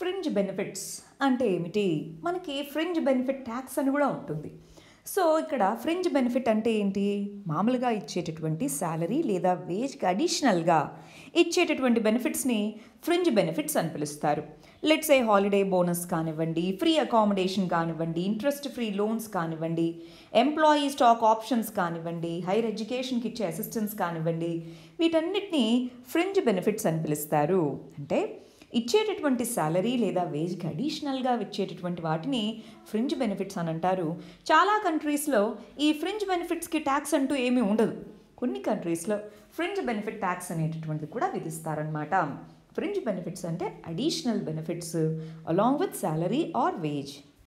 fringe benefits అంటే ఏమిటి మనకి ఫ్రింజ్ బెనిఫిట్ ట్యాక్స్ అని కూడా ఉంటుంది సో ఇక్కడ ఫ్రింజ్ బెనిఫిట్ అంటే ఏంటి మామూలుగా ఇచ్చేటటువంటి శాలరీ లేదా వేజ్కి అడిషనల్గా ఇచ్చేటటువంటి బెనిఫిట్స్ని ఫ్రింజ్ బెనిఫిట్స్ అని పిలుస్తారు లెట్స్ ఏ హాలిడే బోనస్ కానివ్వండి ఫ్రీ అకామిడేషన్ కానివ్వండి ఇంట్రెస్ట్ ఫ్రీ లోన్స్ కానివ్వండి ఎంప్లాయీ స్టాక్ ఆప్షన్స్ కానివ్వండి హైర్ ఎడ్యుకేషన్కి ఇచ్చే అసిస్టెన్స్ కానివ్వండి వీటన్నిటినీ ఫ్రింజ్ బెనిఫిట్స్ అని పిలుస్తారు అంటే ఇచ్చేటటువంటి శాలరీ లేదా వేజ్కి అడిషనల్గా ఇచ్చేటటువంటి వాటిని ఫ్రింజ్ బెనిఫిట్స్ అని అంటారు చాలా కంట్రీస్లో ఈ ఫ్రింజ్ బెనిఫిట్స్కి ట్యాక్స్ అంటూ ఏమీ ఉండదు కొన్ని కంట్రీస్లో ఫ్రింజ్ బెనిఫిట్ ట్యాక్స్ అనేటటువంటిది కూడా విధిస్తారనమాట ఫ్రింజ్ బెనిఫిట్స్ అంటే additional benefits along with salary or veg